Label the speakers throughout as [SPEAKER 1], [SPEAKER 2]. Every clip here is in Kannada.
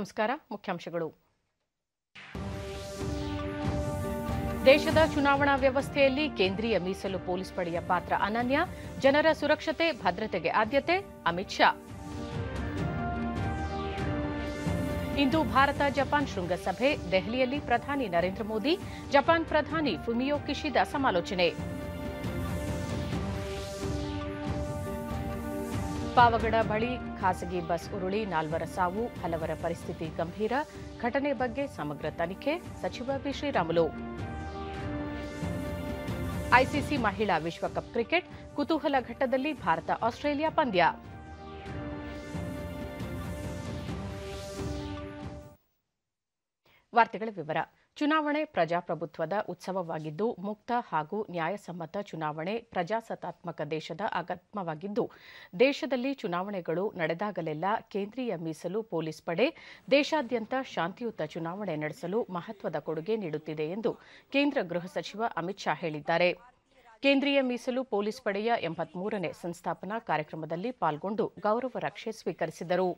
[SPEAKER 1] ನಮಸ್ಕಾರ ಮುಖ್ಯಾಂಶಗಳು ದೇಶದ ಚುನಾವಣಾ ವ್ಯವಸ್ಥೆಯಲ್ಲಿ ಕೇಂದ್ರೀಯ ಮೀಸಲು ಪೊಲೀಸ್ ಪಡೆಯ ಪಾತ್ರ ಅನನ್ಯ ಜನರ ಸುರಕ್ಷತೆ ಭದ್ರತೆಗೆ ಆದ್ಯತೆ ಅಮಿತ್ ಶಾ ಇಂದು ಭಾರತ ಜಪಾನ್ ಶೃಂಗಸಭೆ ದೆಹಲಿಯಲ್ಲಿ ಪ್ರಧಾನಿ ನರೇಂದ್ರ ಮೋದಿ ಜಪಾನ್ ಪ್ರಧಾನಿ ಫುಮಿಯೋ ಕಿಶಿದ ಸಮಾಲೋಚನೆ ಪಾವಗಡ ಬಳಿ ಖಾಸಗಿ ಬಸ್ ಉರುಳಿ ನಾಲ್ವರ ಸಾವು ಹಲವರ ಪರಿಸ್ಥಿತಿ ಗಂಭೀರ ಘಟನೆ ಬಗ್ಗೆ ಸಮಗ್ರ ತನಿಖೆ ಸಚಿವ ಬಿಶ್ರೀರಾಮುಲು ಐಸಿಸಿ ಮಹಿಳಾ ವಿಶ್ವಕಪ್ ಕ್ರಿಕೆಟ್ ಕುತೂಹಲ ಘಟ್ಟದಲ್ಲಿ ಭಾರತ ಆಸ್ಟ್ರೇಲಿಯಾ ಪಂದ್ಯ ವಾರ್ತೆಗಳ ವಿವರ ಚುನಾವಣೆ ಪ್ರಜಾಪ್ರಭುತ್ವದ ಉತ್ಸವವಾಗಿದ್ದು ಮುಕ್ತ ಹಾಗೂ ನ್ಯಾಯಸಮ್ಮತ ಚುನಾವಣೆ ಪ್ರಜಾಸತ್ತಾತ್ಮಕ ದೇಶದ ಅಗತ್ಯವಾಗಿದ್ದು ದೇಶದಲ್ಲಿ ಚುನಾವಣೆಗಳು ನಡೆದಾಗಲೆಲ್ಲ ಕೇಂದ್ರೀಯ ಮೀಸಲು ಪೊಲೀಸ್ ಪಡೆ ದೇಶಾದ್ಯಂತ ಶಾಂತಿಯುತ ಚುನಾವಣೆ ನಡೆಸಲು ಮಹತ್ವದ ಕೊಡುಗೆ ನೀಡುತ್ತಿದೆ ಎಂದು ಕೇಂದ್ರ ಗೃಹ ಸಚಿವ ಅಮಿತ್ ಶಾ ಹೇಳಿದ್ದಾರೆ ಕೇಂದ್ರೀಯ ಮೀಸಲು ಪೊಲೀಸ್ ಪಡೆಯ ಎಂಬತ್ಮೂರನೇ ಸಂಸ್ಥಾಪನಾ ಕಾರ್ಯಕ್ರಮದಲ್ಲಿ ಪಾಲ್ಗೊಂಡು ಗೌರವ ರಕ್ಷೆ ಸ್ವೀಕರಿಸಿದರು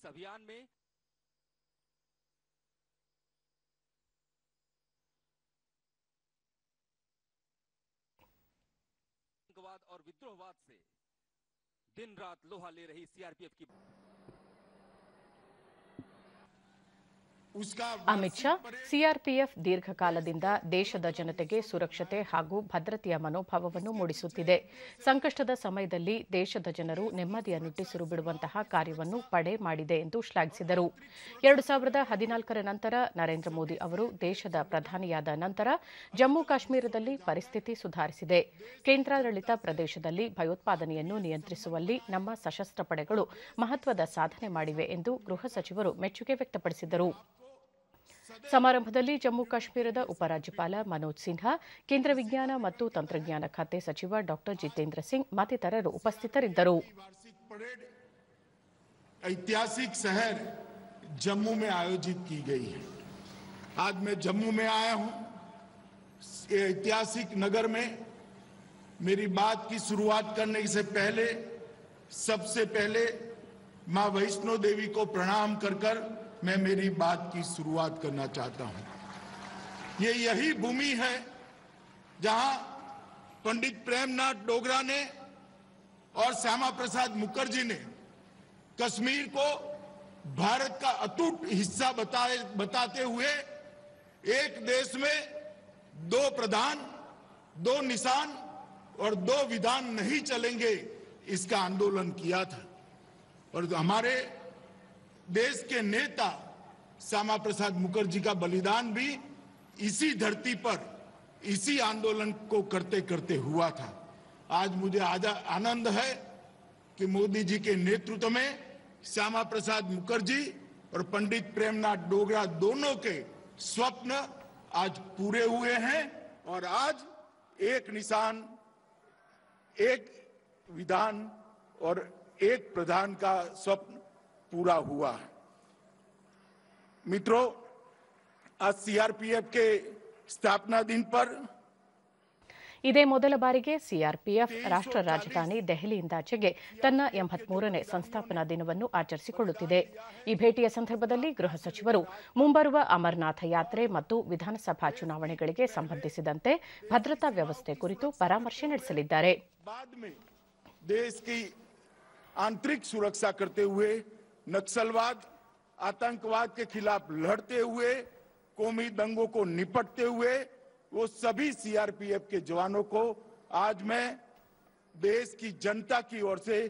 [SPEAKER 2] इस अभियान में आतंकवाद और विद्रोहवाद से दिन रात लोहा ले रही सीआरपीएफ की
[SPEAKER 1] ಅಮಿತ್ ಶಾ ಸಿಆರ್ಪಿಎಫ್ ದೀರ್ಘಕಾಲದಿಂದ ದೇಶದ ಜನತೆಗೆ ಸುರಕ್ಷತೆ ಹಾಗೂ ಭದ್ರತೆಯ ಮನೋಭಾವವನ್ನು ಮೂಡಿಸುತ್ತಿದೆ ಸಂಕಷ್ಟದ ಸಮಯದಲ್ಲಿ ದೇಶದ ಜನರು ನೆಮ್ಮದಿಯ ನಿಟ್ಟುಸಿರು ಬಿಡುವಂತಹ ಕಾರ್ಯವನ್ನು ಪಡೆ ಮಾಡಿದೆ ಎಂದು ಶ್ಲಾಘಿಸಿದರು ಎರಡು ಸಾವಿರದ ಹದಿನಾಲ್ಕರ ನಂತರ ನರೇಂದ್ರ ಮೋದಿ ಅವರು ದೇಶದ ಪ್ರಧಾನಿಯಾದ ನಂತರ ಜಮ್ಮು ಕಾಶ್ಮೀರದಲ್ಲಿ ಪರಿಸ್ಥಿತಿ ಸುಧಾರಿಸಿದೆ ಕೇಂದ್ರಾಡಳಿತ ಪ್ರದೇಶದಲ್ಲಿ ಭಯೋತ್ಪಾದನೆಯನ್ನು ನಿಯಂತ್ರಿಸುವಲ್ಲಿ ನಮ್ಮ ಸಶಸ್ತ್ರ ಪಡೆಗಳು ಮಹತ್ವದ ಸಾಧನೆ ಮಾಡಿವೆ ಎಂದು ಗೃಹ ಸಚಿವರು ಮೆಚ್ಚುಗೆ ವ್ಯಕ್ತಪಡಿಸಿದರು समारंभ समारंभद जम्मू काश्मीर उपराज्यपाल मनोज सिन्हा केंद्र विज्ञान तंत्रज्ञान खाते सचिव डॉ जितेंद्र सिंग मतर उपस्थितर
[SPEAKER 2] ऐतिहासिक शहर जम्मू में आयोजित की गई है आज मैं जम्मू में आया हूँ ऐतिहासिक नगर में मेरी बात की शुरुआत करने से पहले सबसे पहले माँ वैष्णो देवी को प्रणाम कर, कर मैं मेरी बात की शुरुआत करना चाहता हूं ये यही भूमि है जहां पंडित प्रेमनाथ डोगरा ने और श्यामा प्रसाद मुखर्जी ने कश्मीर को भारत का अटूट हिस्सा बताए बताते हुए एक देश में दो प्रधान दो निशान और दो विधान नहीं चलेंगे इसका आंदोलन किया था और हमारे देश के नेता श्यामा प्रसाद मुखर्जी का बलिदान भी इसी धरती पर इसी आंदोलन को करते करते हुआ था आज मुझे आनंद है कि मोदी जी के नेतृत्व में श्यामा प्रसाद मुखर्जी और पंडित प्रेमनाथ डोगरा दोनों के स्वप्न आज पूरे हुए हैं और आज एक निशान एक विधान और एक प्रधान का स्वप्न पूरा हुआ है मित्रों आज सीआरपीएफ के स्थापना दिन पर
[SPEAKER 1] ಇದೇ ಮೊದಲ ಬಾರಿಗೆ ಸಿಆರ್ಪಿಎಫ್ ರಾಷ್ಟ್ರ ರಾಜಧಾನಿ ದೆಹಲಿಯಿಂದಾಚೆಗೆ ತನ್ನ ಎಂಬತ್ಮೂರನೇ ಸಂಸ್ಥಾಪನಾ ದಿನವನ್ನು ಆಚರಿಸಿಕೊಳ್ಳುತ್ತಿದೆ ಈ ಭೇಟಿಯ ಸಂದರ್ಭದಲ್ಲಿ ಗೃಹ ಸಚಿವರು ಮುಂಬರುವ ಅಮರನಾಥ ಯಾತ್ರೆ ಮತ್ತು ವಿಧಾನಸಭಾ ಚುನಾವಣೆಗಳಿಗೆ ಸಂಬಂಧಿಸಿದಂತೆ ಭದ್ರತಾ ವ್ಯವಸ್ಥೆ ಕುರಿತು ಪರಾಮರ್ಶೆ ನಡೆಸಲಿದ್ದಾರೆ
[SPEAKER 2] नक्सलवाद आतंकवाद के खिलाफ लड़ते हुए कौमी दंगों को निपटते हुए वो सभी सीआरपीएफ के जवानों को आज मैं देश की जनता की ओर से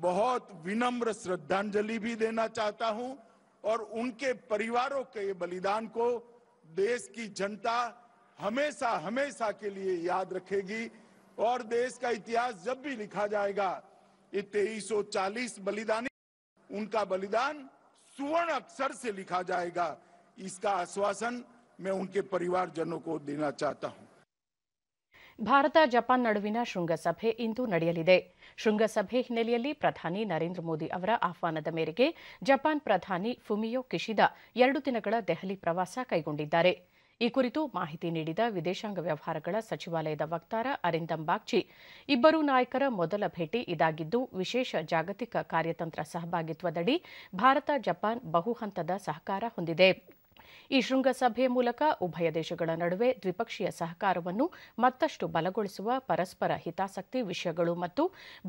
[SPEAKER 2] बहुत विनम्र श्रद्धांजलि भी देना चाहता हूं और उनके परिवारों के बलिदान को देश की जनता हमेशा हमेशा के लिए याद रखेगी और देश का इतिहास जब भी लिखा जाएगा ये चालीस बलिदानी उनका बलिदान सुवर्ण अक्षर से लिखा जाएगा इसका आश्वासन मैं उनके परिवारजनों को देना चाहता हूँ
[SPEAKER 1] भारत जपा नृंगसभे नड़यलिए शृंगसभे हिन्दली प्रधानी नरेंद्र मोदी आह्वान मेरे जपा प्रधानमंत्री फुमियो किशिद दिन दिन प्रवस कैग्दी ಈ ಕುರಿತು ಮಾಹಿತಿ ನೀಡಿದ ವಿದೇಶಾಂಗ ವ್ಯವಹಾರಗಳ ಸಚಿವಾಲಯದ ವಕ್ತಾರ ಅರಿಂದಂ ಬಾಗ್ಚಿ ಇಬ್ಬರು ನಾಯಕರ ಮೊದಲ ಭೇಟಿ ಇದಾಗಿದ್ದು ವಿಶೇಷ ಜಾಗತಿಕ ಕಾರ್ಯತಂತ್ರ ಸಹಭಾಗಿತ್ವದಡಿ ಭಾರತ ಜಪಾನ್ ಬಹುಹಂತದ ಸಹಕಾರ ಹೊಂದಿದೆ ಈ ಶೃಂಗಸಭೆ ಮೂಲಕ ಉಭಯ ದೇಶಗಳ ನಡುವೆ ದ್ವಿಪಕ್ಷೀಯ ಸಹಕಾರವನ್ನು ಮತ್ತಷ್ಟು ಬಲಗೊಳಿಸುವ ಪರಸ್ಪರ ಹಿತಾಸಕ್ತಿ ವಿಷಯಗಳು ಮತ್ತು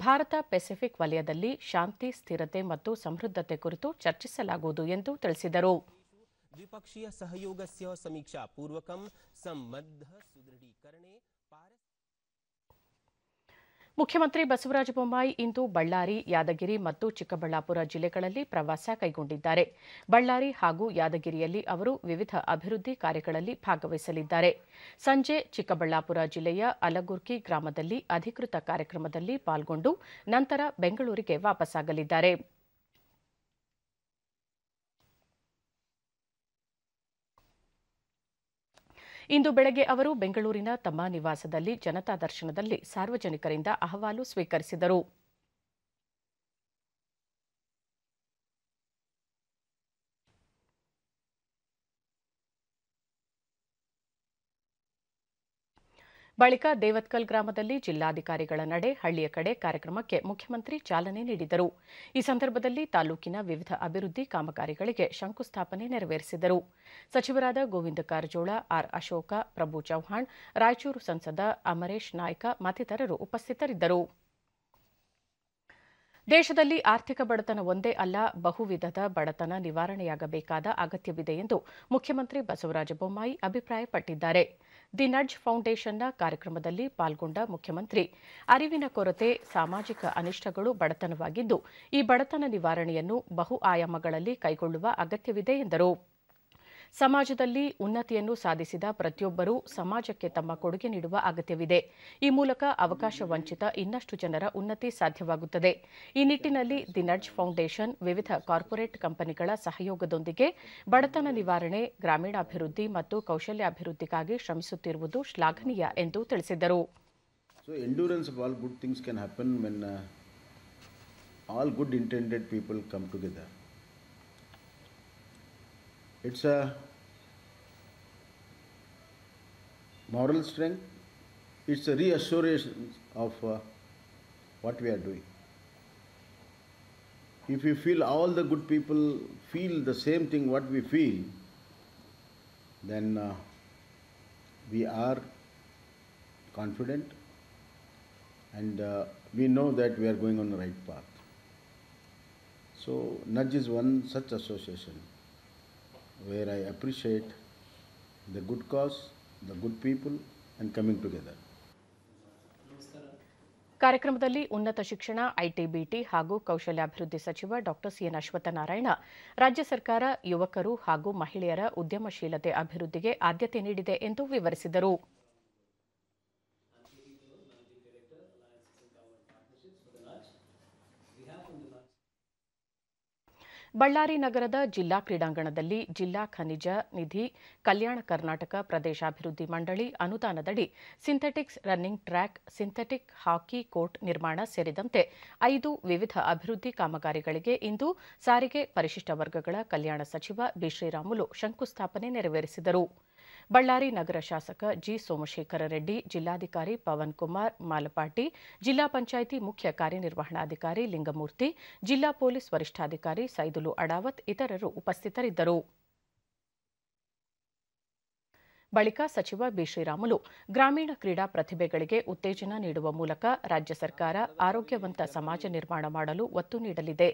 [SPEAKER 1] ಭಾರತ ಪೆಸಿಫಿಕ್ ವಲಯದಲ್ಲಿ ಶಾಂತಿ ಸ್ಥಿರತೆ ಮತ್ತು ಸಮೃದ್ಧತೆ ಕುರಿತು ಚರ್ಚಿಸಲಾಗುವುದು ಎಂದು ತಿಳಿಸಿದರು
[SPEAKER 2] ದ್ವಿಪಕ್ಷೀಯ ಸಮೀಕ್ಷಾ ಪೂರ್ವಕಂ ಸಂಬಂಧ ಸುದೃಢೀಕರಣೆ
[SPEAKER 1] ಮುಖ್ಯಮಂತ್ರಿ ಬಸವರಾಜ ಬೊಮ್ಮಾಯಿ ಇಂದು ಬಳ್ಳಾರಿ ಯಾದಗಿರಿ ಮತ್ತು ಚಿಕ್ಕಬಳ್ಳಾಪುರ ಜಿಲ್ಲೆಗಳಲ್ಲಿ ಪ್ರವಾಸ ಕೈಗೊಂಡಿದ್ದಾರೆ ಬಳ್ಳಾರಿ ಹಾಗೂ ಯಾದಗಿರಿಯಲ್ಲಿ ಅವರು ವಿವಿಧ ಅಭಿವೃದ್ಧಿ ಕಾರ್ಯಗಳಲ್ಲಿ ಭಾಗವಹಿಸಲಿದ್ದಾರೆ ಸಂಜೆ ಚಿಕ್ಕಬಳ್ಳಾಪುರ ಜಿಲ್ಲೆಯ ಅಲಗುರ್ಕಿ ಗ್ರಾಮದಲ್ಲಿ ಅಧಿಕೃತ ಕಾರ್ಯಕ್ರಮದಲ್ಲಿ ಪಾಲ್ಗೊಂಡು ನಂತರ ಬೆಂಗಳೂರಿಗೆ ವಾಪಸ್ಸಾಗಲಿದ್ದಾರೆ ಇಂದು ಬೆಳಗ್ಗೆ ಅವರು ಬೆಂಗಳೂರಿನ ತಮ್ಮ ನಿವಾಸದಲ್ಲಿ ಜನತಾ ದರ್ಶನದಲ್ಲಿ ಸಾರ್ವಜನಿಕರಿಂದ ಅಹವಾಲು ಸ್ವೀಕರಿಸಿದರು ಬಳಿಕ ದೇವತ್ಕಲ್ ಗ್ರಾಮದಲ್ಲಿ ಜಿಲ್ಲಾಧಿಕಾರಿಗಳ ನಡೆ ಹಳ್ಳಿಯ ಕಡೆ ಕಾರ್ಯಕ್ರಮಕ್ಕೆ ಮುಖ್ಯಮಂತ್ರಿ ಚಾಲನೆ ನೀಡಿದರು ಈ ಸಂದರ್ಭದಲ್ಲಿ ತಾಲೂಕಿನ ವಿವಿಧ ಅಭಿವೃದ್ಧಿ ಕಾಮಗಾರಿಗಳಿಗೆ ಶಂಕುಸ್ಥಾಪನೆ ನೆರವೇರಿಸಿದರು ಸಚಿವರಾದ ಗೋವಿಂದ ಕಾರಜೋಳ ಆರ್ ಅಶೋಕ ಪ್ರಭು ಚೌಹಾಣ್ ರಾಯಚೂರು ಸಂಸದ ಅಮರೇಶ್ ನಾಯ್ಕ ಮತ್ತಿತರರು ಉಪಸ್ಥಿತರಿದ್ದರು ದೇಶದಲ್ಲಿ ಆರ್ಥಿಕ ಬಡತನ ಒಂದೇ ಅಲ್ಲ ಬಹುವಿಧದ ಬಡತನ ನಿವಾರಣೆಯಾಗಬೇಕಾದ ಅಗತ್ಯವಿದೆ ಎಂದು ಮುಖ್ಯಮಂತ್ರಿ ಬಸವರಾಜ ಬೊಮ್ಮಾಯಿ ಅಭಿಪ್ರಾಯಪಟ್ಟಿದ್ದಾರೆ ದಿ ನಡ್ಜ್ ಫೌಂಡೇಶನ್ನ ಕಾರ್ಯಕ್ರಮದಲ್ಲಿ ಪಾಲ್ಗೊಂಡ ಮುಖ್ಯಮಂತ್ರಿ ಅರಿವಿನ ಕೊರತೆ ಸಾಮಾಜಿಕ ಅನಿಷ್ಟಗಳು ಬಡತನವಾಗಿದ್ದು ಈ ಬಡತನ ನಿವಾರಣೆಯನ್ನು ಬಹು ಆಯಾಮಗಳಲ್ಲಿ ಕೈಗೊಳ್ಳುವ ಅಗತ್ಯವಿದೆ ಎಂದರು ಸಮಾಜದಲ್ಲಿ ಉನ್ನತಿಯನ್ನು ಸಾಧಿಸಿದ ಪ್ರತಿಯೊಬ್ಬರೂ ಸಮಾಜಕ್ಕೆ ತಮ್ಮ ಕೊಡುಗೆ ನೀಡುವ ಅಗತ್ಯವಿದೆ ಈ ಮೂಲಕ ಅವಕಾಶ ವಂಚಿತ ಇನ್ನಷ್ಟು ಜನರ ಉನ್ನತಿ ಸಾಧ್ಯವಾಗುತ್ತದೆ ಈ ನಿಟ್ಟಿನಲ್ಲಿ ದಿ ನಡ್ಜ್ ಫೌಂಡೇಶನ್ ವಿವಿಧ ಕಾರ್ಪೊರೇಟ್ ಕಂಪನಿಗಳ ಸಹಯೋಗದೊಂದಿಗೆ ಬಡತನ ನಿವಾರಣೆ ಗ್ರಾಮೀಣಾಭಿವೃದ್ಧಿ ಮತ್ತು ಕೌಶಲ್ಯಾಭಿವೃದ್ಧಿಗಾಗಿ ಶ್ರಮಿಸುತ್ತಿರುವುದು ಶ್ಲಾಘನೀಯ ಎಂದು
[SPEAKER 2] ತಿಳಿಸಿದರು So endurance of all good things can happen when uh, all good intended people come together. it's a moral strength, it's a reassurance of uh, what we are doing. If you feel all the good people feel the same thing what we feel, then uh, we are confident and uh, we know that we are going on the right path. So, nudge is one such association. where I appreciate the good cause, the good people and coming together.
[SPEAKER 1] ಕಾರ್ಯಕ್ರಮದಲ್ಲಿ ಉನ್ನತ ಶಿಕ್ಷಣ ಐಟಿಬಿಟಿ ಹಾಗೂ ಕೌಶಲ್ಯಾಭಿವೃದ್ಧಿ ಸಚಿವ ಡಾಕ್ಟರ್ ಸಿಎನ್ ನಾರಾಯಣ ರಾಜ್ಯ ಸರ್ಕಾರ ಯುವಕರು ಹಾಗೂ ಮಹಿಳೆಯರ ಉದ್ಯಮಶೀಲತೆ ಅಭಿವೃದ್ಧಿಗೆ ಆದ್ಯತೆ ನೀಡಿದೆ ಎಂದು ವಿವರಿಸಿದರು ಬಳ್ಳಾರಿ ನಗರದ ಜಿಲ್ಲಾ ಕ್ರೀಡಾಂಗಣದಲ್ಲಿ ಜಿಲ್ಲಾ ಖನಿಜ ನಿಧಿ ಕಲ್ಯಾಣ ಕರ್ನಾಟಕ ಪ್ರದೇಶಾಭಿವೃದ್ಧಿ ಮಂಡಳಿ ಅನುದಾನದಡಿ synthetics running track synthetic hockey court ನಿರ್ಮಾಣ ಸೇರಿದಂತೆ ಐದು ವಿವಿಧ ಅಭಿವೃದ್ಧಿ ಕಾಮಗಾರಿಗಳಿಗೆ ಇಂದು ಸಾರಿಗೆ ಪರಿಶಿಷ್ಟ ವರ್ಗಗಳ ಕಲ್ಯಾಣ ಸಚಿವ ಬಿಶ್ರೀರಾಮುಲು ಶಂಕುಸ್ಥಾಪನೆ ನೆರವೇರಿಸಿದರು ಬಳ್ಳಾರಿ ನಗರ ಶಾಸಕ ಜಿ ಸೋಮಶೇಖರ ರೆಡ್ಡಿ ಜಿಲ್ಲಾಧಿಕಾರಿ ಪವನ್ ಕುಮಾರ್ ಮಾಲಪಾಟಿ ಜಿಲ್ಲಾ ಪಂಚಾಯಿತಿ ಮುಖ್ಯ ಕಾರ್ಯನಿರ್ವಹಣಾಧಿಕಾರಿ ಲಿಂಗಮೂರ್ತಿ ಜಿಲ್ಲಾ ಪೊಲೀಸ್ ವರಿಷ್ಠಾಧಿಕಾರಿ ಸೈದುಲು ಅಡಾವತ್ ಇತರರು ಉಪಸ್ಥಿತರಿದ್ದರು ಬಳಿಕ ಸಚಿವ ಬಿಶ್ರೀರಾಮುಲು ಗ್ರಾಮೀಣ ಕ್ರೀಡಾ ಪ್ರತಿಭೆಗಳಿಗೆ ಉತ್ತೇಜನ ನೀಡುವ ಮೂಲಕ ರಾಜ್ಯ ಸರ್ಕಾರ ಆರೋಗ್ಯವಂತ ಸಮಾಜ ನಿರ್ಮಾಣ ಮಾಡಲು ಒತ್ತು ನೀಡಲಿದೆ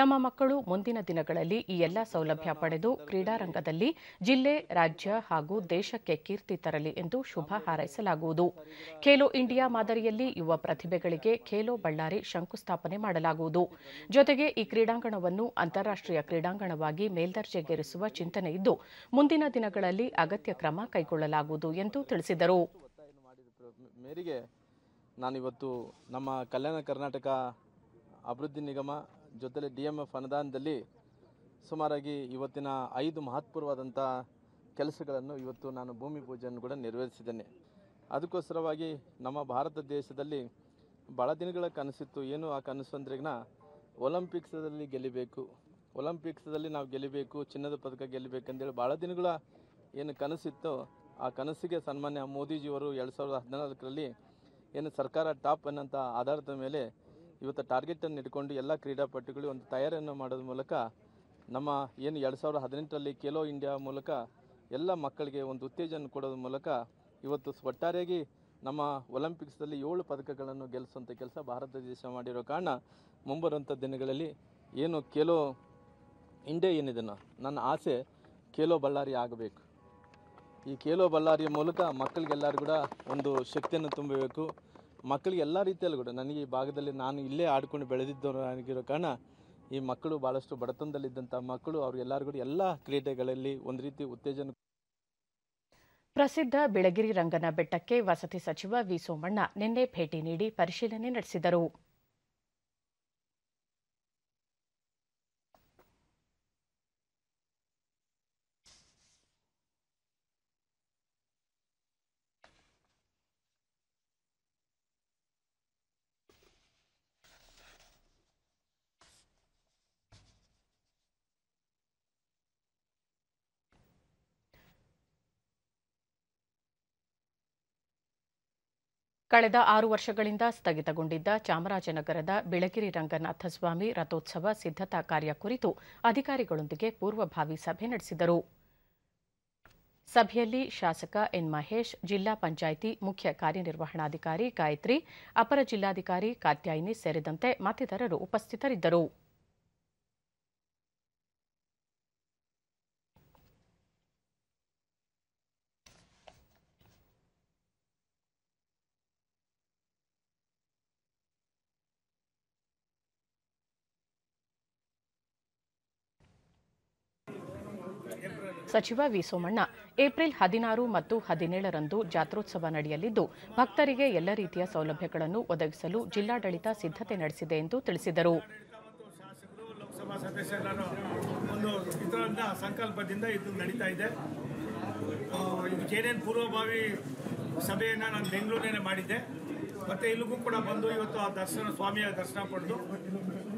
[SPEAKER 1] ನಮ್ಮ ಮಕ್ಕಳು ಮುಂದಿನ ದಿನಗಳಲ್ಲಿ ಈ ಎಲ್ಲ ಸೌಲಭ್ಯ ಪಡೆದು ಕ್ರೀಡಾರಂಗದಲ್ಲಿ ಜಿಲ್ಲೆ ರಾಜ್ಯ ಹಾಗೂ ದೇಶಕ್ಕೆ ಕೀರ್ತಿ ತರಲಿ ಎಂದು ಶುಭ ಹಾರೈಸಲಾಗುವುದು ಖೇಲೋ ಇಂಡಿಯಾ ಮಾದರಿಯಲ್ಲಿ ಯುವ ಪ್ರತಿಭೆಗಳಿಗೆ ಖೇಲೋ ಬಳ್ಳಾರಿ ಶಂಕುಸ್ಥಾಪನೆ ಮಾಡಲಾಗುವುದು ಜೊತೆಗೆ ಈ ಕ್ರೀಡಾಂಗಣವನ್ನು ಅಂತಾರಾಷ್ಟೀಯ ಕ್ರೀಡಾಂಗಣವಾಗಿ ಮೇಲ್ದರ್ಜೆಗೇರಿಸುವ ಚಿಂತನೆ ಇದ್ದು ಮುಂದಿನ ದಿನಗಳಲ್ಲಿ ಅಗತ್ಯ ಕ್ರಮ ಕೈಗೊಳ್ಳಲಾಗುವುದು ಎಂದು ತಿಳಿಸಿದರು
[SPEAKER 3] ಮೇರಿಗೆ ನಾನಿವತ್ತು ನಮ್ಮ ಕಲ್ಯಾಣ ಕರ್ನಾಟಕ ಅಭಿವೃದ್ಧಿ ನಿಗಮ ಜೊತೆಲೆ ಡಿ ಎಮ್ ಎಫ್ ಅನುದಾನದಲ್ಲಿ ಸುಮಾರಾಗಿ ಇವತ್ತಿನ ಐದು ಮಹತ್ಪೂರ್ವಾದಂಥ ಕೆಲಸಗಳನ್ನು ಇವತ್ತು ನಾನು ಭೂಮಿ ಪೂಜೆಯನ್ನು ಕೂಡ ನೆರವೇರಿಸಿದ್ದೇನೆ ಅದಕ್ಕೋಸ್ಕರವಾಗಿ ನಮ್ಮ ಭಾರತ ದೇಶದಲ್ಲಿ ಭಾಳ ದಿನಗಳ ಕನಸಿತ್ತು ಏನು ಆ ಕನಸು ಅಂದ್ರೆಗಿನ ಒಲಿಂಪಿಕ್ಸ್ದಲ್ಲಿ ಗೆಲ್ಲಬೇಕು ಒಲಂಪಿಕ್ಸದಲ್ಲಿ ನಾವು ಗೆಲ್ಲಬೇಕು ಚಿನ್ನದ ಪದಕ ಗೆಲ್ಲಬೇಕಂದೇಳಿ ಭಾಳ ದಿನಗಳ ಏನು ಕನಸಿತ್ತು ಆ ಕನಸಿಗೆ ಸನ್ಮಾನ್ಯ ಮೋದಿಜಿಯವರು ಎರಡು ಸಾವಿರದ ಹದಿನಾಲ್ಕರಲ್ಲಿ ಏನು ಸರ್ಕಾರ ಟಾಪ್ ಅನ್ನೋಂಥ ಆಧಾರದ ಮೇಲೆ ಇವತ್ತು ಟಾರ್ಗೆಟನ್ನು ಇಟ್ಕೊಂಡು ಎಲ್ಲ ಕ್ರೀಡಾಪಟುಗಳು ಒಂದು ತಯಾರಿಯನ್ನು ಮಾಡೋದ್ರ ಮೂಲಕ ನಮ್ಮ ಏನು ಎರಡು ಸಾವಿರದ ಹದಿನೆಂಟರಲ್ಲಿ ಖೇಲೋ ಇಂಡಿಯಾ ಮೂಲಕ ಎಲ್ಲ ಮಕ್ಕಳಿಗೆ ಒಂದು ಉತ್ತೇಜನ ಕೊಡೋದ್ರ ಮೂಲಕ ಇವತ್ತು ಒಟ್ಟಾರೆಯಾಗಿ ನಮ್ಮ ಒಲಿಂಪಿಕ್ಸಲ್ಲಿ ಏಳು ಪದಕಗಳನ್ನು ಗೆಲ್ಲಿಸುವಂಥ ಕೆಲಸ ಭಾರತ ದೇಶ ಮಾಡಿರೋ ಕಾರಣ ಮುಂಬರುವಂಥ ದಿನಗಳಲ್ಲಿ ಏನು ಖೇಲೋ ಇಂಡಿಯಾ ಏನಿದೆ ನನ್ನ ಆಸೆ ಖೇಲೋ ಬಳ್ಳಾರಿ ಆಗಬೇಕು ಈ ಖೇಲೋ ಬಳ್ಳಾರಿಯ ಮೂಲಕ ಮಕ್ಕಳಿಗೆಲ್ಲರೂ ಕೂಡ ಒಂದು ಶಕ್ತಿಯನ್ನು ತುಂಬಬೇಕು ಮಕ್ಕಳಿಗೆ ಎಲ್ಲ ರೀತಿಯಲ್ಲೂ ಕೂಡ ನನಗೆ ಈ ಭಾಗದಲ್ಲಿ ನಾನು ಇಲ್ಲೇ ಆಡ್ಕೊಂಡು ಬೆಳೆದಿದ್ದವರು ಕಾರಣ ಈ ಮಕ್ಕಳು ಭಾಳಷ್ಟು ಬಡತನದಲ್ಲಿದ್ದಂಥ ಮಕ್ಕಳು ಎಲ್ಲರೂ ಕೂಡ ಎಲ್ಲ ಕ್ರೀಡೆಗಳಲ್ಲಿ ಒಂದು ರೀತಿ ಉತ್ತೇಜನ
[SPEAKER 1] ಪ್ರಸಿದ್ಧ ಬೆಳಗಿರಿ ರಂಗನ ಬೆಟ್ಟಕ್ಕೆ ವಸತಿ ಸಚಿವ ವಿ ಸೋಮಣ್ಣ ನಿನ್ನೆ ಭೇಟಿ ನೀಡಿ ಪರಿಶೀಲನೆ ನಡೆಸಿದರು ಕಳೆದ ಆರು ವರ್ಷಗಳಿಂದ ಸ್ಥಗಿತಗೊಂಡಿದ್ದ ಚಾಮರಾಜನಗರದ ಬಿಳಗಿರಿ ರಂಗನಾಥಸ್ವಾಮಿ ರಥೋತ್ಸವ ಸಿದ್ಧತಾ ಕಾರ್ಯ ಕುರಿತು ಅಧಿಕಾರಿಗಳೊಂದಿಗೆ ಪೂರ್ವಭಾವಿ ಸಭೆ ನಡೆಸಿದರು ಸಭೆಯಲ್ಲಿ ಶಾಸಕ ಎನ್ ಮಹೇಶ್ ಜಿಲ್ಲಾ ಪಂಚಾಯಿತಿ ಮುಖ್ಯ ಕಾರ್ಯನಿರ್ವಹಣಾಧಿಕಾರಿ ಗಾಯತ್ರಿ ಅಪರ ಜಿಲ್ಲಾಧಿಕಾರಿ ಕಾತ್ಯಾಯಿನಿ ಸೇರಿದಂತೆ ಮತ್ತಿತರರು ಉಪಸ್ಥಿತರಿದ್ದರು ಸಚಿವ ವಿ ಸೋಮಣ್ಣ ಏಪ್ರಿಲ್ ಹದಿನಾರು ಮತ್ತು ಹದಿನೇಳರಂದು ಜಾತ್ರೋತ್ಸವ ನಡೆಯಲಿದ್ದು ಭಕ್ತರಿಗೆ ಎಲ್ಲ ರೀತಿಯ ಸೌಲಭ್ಯಗಳನ್ನು ಒದಗಿಸಲು ಜಿಲ್ಲಾಡಳಿತ ಸಿದ್ಧತೆ ನಡೆಸಿದೆ ಎಂದು ತಿಳಿಸಿದರು
[SPEAKER 3] ಸಂಕಲ್ಪದಿಂದ ಇದು ನಡೀತಾ ಇದೆ ಇದಕ್ಕೇನೇನು ಪೂರ್ವಭಾವಿ ಸಭೆಯನ್ನು ನಾನು ಬೆಂಗಳೂರಿನೇ ಮಾಡಿದ್ದೆ ಮತ್ತು ಇಲ್ಲಿಗೂ ಕೂಡ ಬಂದು ಇವತ್ತು ಆ ದರ್ಶನ ಸ್ವಾಮಿಯ ದರ್ಶನ ಪಡೆದು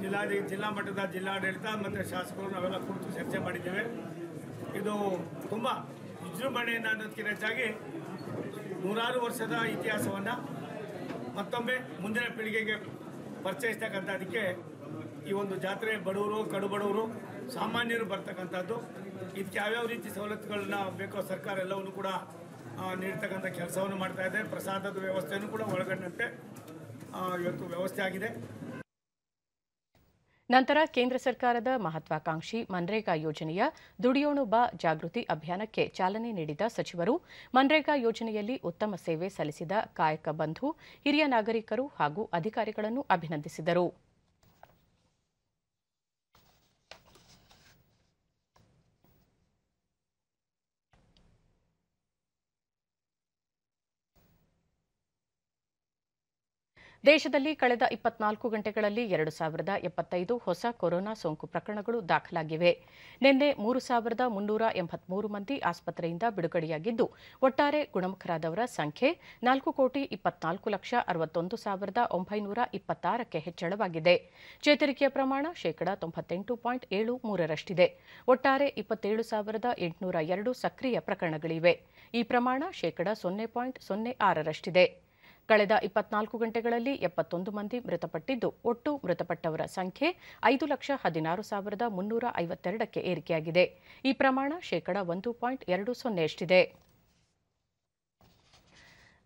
[SPEAKER 3] ಜಿಲ್ಲಾ ಜಿಲ್ಲಾ ಮಟ್ಟದ ಜಿಲ್ಲಾಡಳಿತ ಮತ್ತು ಶಾಸಕರು ನಾವೆಲ್ಲ ಕುರಿತು ಚರ್ಚೆ ಮಾಡಿದ್ದೇವೆ ಇದು ತುಂಬ ವಿಜೃಂಭಣೆಯಿಂದ ಅನ್ನೋದಕ್ಕಿಂತ ಹೆಚ್ಚಾಗಿ ನೂರಾರು ವರ್ಷದ ಇತಿಹಾಸವನ್ನು ಮತ್ತೊಮ್ಮೆ ಮುಂದಿನ ಪೀಳಿಗೆಗೆ ಅದಕ್ಕೆ ಈ ಒಂದು ಜಾತ್ರೆ ಬಡವರು ಬಡವರು ಸಾಮಾನ್ಯರು ಬರ್ತಕ್ಕಂಥದ್ದು ಇದಕ್ಕೆ ಯಾವ್ಯಾವ ರೀತಿ ಸವಲತ್ತುಗಳನ್ನ ಬೇಕೋ ಸರ್ಕಾರ ಎಲ್ಲವನ್ನು ಕೂಡ ನೀಡ್ತಕ್ಕಂಥ ಕೆಲಸವನ್ನು ಮಾಡ್ತಾಯಿದೆ ಪ್ರಸಾದದ ವ್ಯವಸ್ಥೆಯನ್ನು ಕೂಡ ಒಳಗೊಂಡಂತೆ ಇವತ್ತು ವ್ಯವಸ್ಥೆ ಆಗಿದೆ
[SPEAKER 1] ನಂತರ ಕೇಂದ್ರ ಸರ್ಕಾರದ ಮಹತ್ವಾಕಾಂಕ್ಷಿ ಮನ್ರೇಗಾ ಯೋಜನೆಯ ದುಡಿಯೋಣು ಬಾ ಜಾಗೃತಿ ಅಭಿಯಾನಕ್ಕೆ ಚಾಲನೆ ನೀಡಿದ ಸಚಿವರು ಮನ್ರೇಗಾ ಯೋಜನೆಯಲ್ಲಿ ಉತ್ತಮ ಸೇವೆ ಸಲ್ಲಿಸಿದ ಕಾಯಕ ಬಂಧು ಹಿರಿಯ ನಾಗರಿಕರು ಹಾಗೂ ಅಧಿಕಾರಿಗಳನ್ನು ಅಭಿನಂದಿಸಿದರು ದೇಶದಲ್ಲಿ ಕಳೆದ ಇಪ್ಪತ್ನಾಲ್ಕು ಗಂಟೆಗಳಲ್ಲಿ ಎರಡು ಸಾವಿರದ ಎಪ್ಪತ್ತೈದು ಹೊಸ ಕೊರೋನಾ ಸೋಂಕು ಪ್ರಕರಣಗಳು ದಾಖಲಾಗಿವೆ ನಿನ್ನೆ ಮೂರು ಸಾವಿರದ ಮುನ್ನೂರ ಎಂಬತ್ಮೂರು ಮಂದಿ ಆಸ್ಪತ್ರೆಯಿಂದ ಬಿಡುಗಡೆಯಾಗಿದ್ದು ಒಟ್ಟಾರೆ ಗುಣಮುಖರಾದವರ ಸಂಖ್ಯೆ ನಾಲ್ಕು ಕೋಟಿ ಇಪ್ಪತ್ನಾಲ್ಕು ಲಕ್ಷ ಅರವತ್ತೊಂದು ಸಾವಿರದ ಒಂಬೈನೂರ ಇಪ್ಪತ್ತಾರಕ್ಕೆ ಹೆಚ್ಚಳವಾಗಿದೆ ಚೇತರಿಕೆಯ ಪ್ರಮಾಣ ಶೇಕಡಾ ತೊಂಬತ್ತೆಂಟು ಪಾಯಿಂಟ್ ಏಳು ಮೂರರಷ್ಟಿದೆ ಒಟ್ಟಾರೆ ಇಪ್ಪತ್ತೇಳು ಸಾವಿರದ ಎಂಟುನೂರ ಎರಡು ಸಕ್ರಿಯ ಪ್ರಕರಣಗಳಿವೆ ಈ ಪ್ರಮಾಣ ಶೇಕಡಾ ಸೊನ್ನೆ ಪಾಯಿಂಟ್ ಸೊನ್ನೆ ಆರರಷ್ಟಿದೆ ಕಳೆದ ಇಪ್ಪತ್ನಾಲ್ಕು ಗಂಟೆಗಳಲ್ಲಿ ಎಪ್ಪತ್ತೊಂದು ಮಂದಿ ಮೃತಪಟ್ಟಿದ್ದು ಒಟ್ಟು ಮೃತಪಟ್ಟವರ ಸಂಖ್ಯೆ ಐದು ಲಕ್ಷ ಹದಿನಾರು ಸಾವಿರದ ಮುನ್ನೂರ ಐವತ್ತೆರಡಕ್ಕೆ ಏರಿಕೆಯಾಗಿದೆ ಈ ಪ್ರಮಾಣ ಶೇಕಡಾ ಒಂದು ಪಾಯಿಂಟ್ ಎರಡು ಸೊನ್ನೆಯಷ್ಟಿದೆ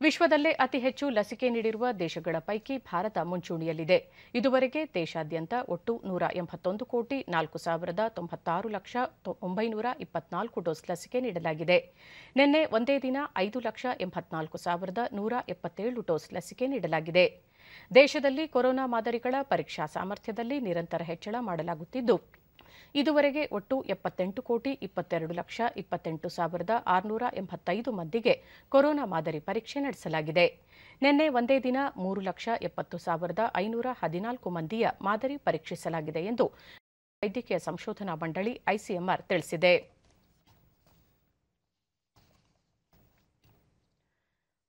[SPEAKER 1] ವಿಶ್ವದಲ್ಲೇ ಅತಿ ಹೆಚ್ಚು ಲಸಿಕೆ ನೀಡಿರುವ ದೇಶಗಳ ಪೈಕಿ ಭಾರತ ಮುಂಚೂಣಿಯಲ್ಲಿದೆ ಇದುವರೆಗೆ ದೇಶಾದ್ಯಂತ ಒಟ್ಟು ನೂರ ಎಂಬತ್ತೊಂದು ಕೋಟಿ ನಾಲ್ಕು ಸಾವಿರದ ತೊಂಬತ್ತಾರು ಲಕ್ಷ ಒಂಬೈನೂರ ಇಪ್ಪತ್ನಾಲ್ಕು ಡೋಸ್ ಲಸಿಕೆ ನೀಡಲಾಗಿದೆ ನಿನ್ನೆ ಒಂದೇ ದಿನ ಐದು ಲಕ್ಷ ಎಂಬತ್ನಾಲ್ಕು ಸಾವಿರದ ನೂರ ಎಪ್ಪತ್ತೇಳು ಡೋಸ್ ಲಸಿಕೆ ನೀಡಲಾಗಿದೆ ದೇಶದಲ್ಲಿ ಕೊರೋನಾ ಮಾದರಿಗಳ ಪರೀಕ್ಷಾ ಸಾಮರ್ಥ್ಯದಲ್ಲಿ ನಿರಂತರ ಹೆಚ್ಚಳ ಮಾಡಲಾಗುತ್ತಿದ್ದು ಇದುವರೆಗೆ ಒಟ್ಟು ಎಪ್ಪತ್ತೆಂಟು ಕೋಟಿ ಇಪ್ಪತ್ತೆರಡು ಲಕ್ಷ ಇಪ್ಪತ್ತೆಂಟು ಸಾವಿರದ ಆರುನೂರ ಎಂಬತ್ತೈದು ಮಂದಿಗೆ ಕೊರೋನಾ ಮಾದರಿ ಪರೀಕ್ಷೆ ನಡೆಸಲಾಗಿದೆ ನಿನ್ನೆ ಒಂದೇ ದಿನ ಮೂರು ಲಕ್ಷ ಎಪ್ಪತ್ತು ಸಾವಿರದ ಐನೂರ ಹದಿನಾಲ್ಕು ಮಂದಿಯ ಮಾದರಿ ಪರೀಕ್ಷಿಸಲಾಗಿದೆ ಎಂದು ವೈದ್ಯಕೀಯ ಸಂಶೋಧನಾ ಮಂಡಳಿ ಐಸಿಎಂಆರ್ ತಿಳಿಸಿದೆ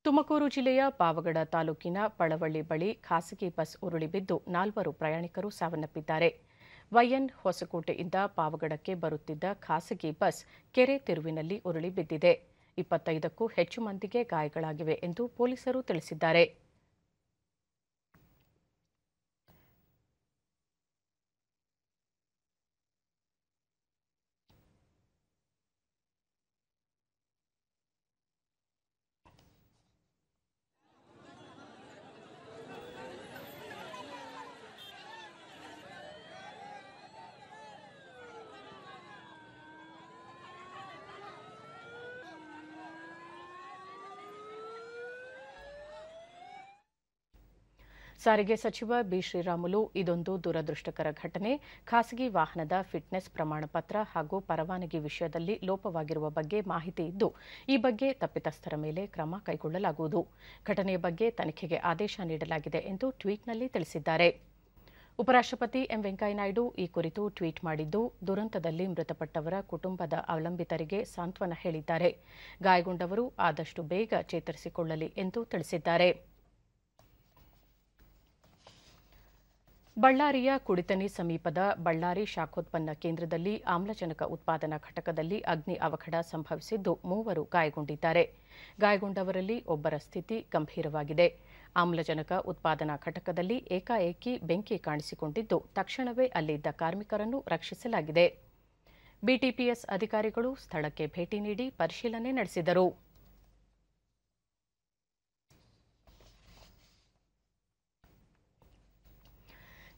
[SPEAKER 1] ತುಮಕೂರು ಜಿಲ್ಲೆಯ ಪಾವಗಡ ತಾಲೂಕಿನ ಪಳವಳ್ಳಿ ಬಳಿ ಖಾಸಗಿ ಬಸ್ ಉರುಳಿ ಬಿದ್ದು ನಾಲ್ವರು ಪ್ರಯಾಣಿಕರು ಸಾವನ್ನಪ್ಪಿದ್ದಾರೆ ವೈಎನ್ ಹೊಸಕೋಟೆಯಿಂದ ಪಾವಗಡಕ್ಕೆ ಬರುತ್ತಿದ್ದ ಖಾಸಗಿ ಬಸ್ ಕೆರೆ ತಿರುವಿನಲ್ಲಿ ಉರುಳಿ ಬಿದ್ದಿದೆ ಇಪ್ಪತ್ತೈದಕ್ಕೂ ಹೆಚ್ಚು ಮಂದಿಗೆ ಗಾಯಗಳಾಗಿವೆ ಎಂದು ಪೊಲೀಸರು ತಿಳಿಸಿದ್ದಾರೆ ಸಾರಿಗೆ ಸಚಿವ ಬಿ ಶ್ರೀರಾಮುಲು ಇದೊಂದು ದುರದೃಷ್ಟಕರ ಘಟನೆ ಖಾಸಗಿ ವಾಹನದ ಫಿಟ್ನೆಸ್ ಪ್ರಮಾಣ ಪತ್ರ ಹಾಗೂ ಪರವಾನಗಿ ವಿಷಯದಲ್ಲಿ ಲೋಪವಾಗಿರುವ ಬಗ್ಗೆ ಮಾಹಿತಿ ಇದ್ದು ಈ ಬಗ್ಗೆ ತಪ್ಪಿತಸ್ಥರ ಮೇಲೆ ಕ್ರಮ ಕೈಗೊಳ್ಳಲಾಗುವುದು ಘಟನೆಯ ಬಗ್ಗೆ ತನಿಖೆಗೆ ಆದೇಶ ನೀಡಲಾಗಿದೆ ಎಂದು ಟ್ವೀಟ್ನಲ್ಲಿ ತಿಳಿಸಿದ್ದಾರೆ ಉಪರಾಷ್ಟಪತಿ ಎಂ ವೆಂಕಯ್ಯನಾಯ್ಡು ಈ ಕುರಿತು ಟ್ವೀಟ್ ಮಾಡಿದ್ದು ದುರಂತದಲ್ಲಿ ಮೃತಪಟ್ಟವರ ಕುಟುಂಬದ ಅವಲಂಬಿತರಿಗೆ ಸಾಂತ್ವನ ಹೇಳಿದ್ದಾರೆ ಗಾಯಗೊಂಡವರು ಆದಷ್ಟು ಬೇಗ ಚೇತರಿಸಿಕೊಳ್ಳಲಿ ಎಂದು ತಿಳಿಸಿದ್ದಾರೆ ಬಳ್ಳಾರಿಯ ಕುಡಿತನಿ ಸಮೀಪದ ಬಳ್ಳಾರಿ ಶಾಖೋತ್ಪನ್ನ ಕೇಂದ್ರದಲ್ಲಿ ಆಮ್ಲಜನಕ ಉತ್ಪಾದನಾ ಘಟಕದಲ್ಲಿ ಅಗ್ನಿ ಅವಘಡ ಸಂಭವಿಸಿದ್ದು ಮೂವರು ಗಾಯಗೊಂಡಿದ್ದಾರೆ ಗಾಯಗೊಂಡವರಲ್ಲಿ ಒಬ್ಬರ ಸ್ಥಿತಿ ಗಂಭೀರವಾಗಿದೆ ಆಮ್ಲಜನಕ ಉತ್ಪಾದನಾ ಘಟಕದಲ್ಲಿ ಏಕಾಏಕಿ ಬೆಂಕಿ ಕಾಣಿಸಿಕೊಂಡಿದ್ದು ತಕ್ಷಣವೇ ಅಲ್ಲಿದ್ದ ಕಾರ್ಮಿಕರನ್ನು ರಕ್ಷಿಸಲಾಗಿದೆ ಬಿಟಿಪಿಎಸ್ ಅಧಿಕಾರಿಗಳು ಸ್ಥಳಕ್ಕೆ ಭೇಟಿ ನೀಡಿ ಪರಿಶೀಲನೆ ನಡೆಸಿದರು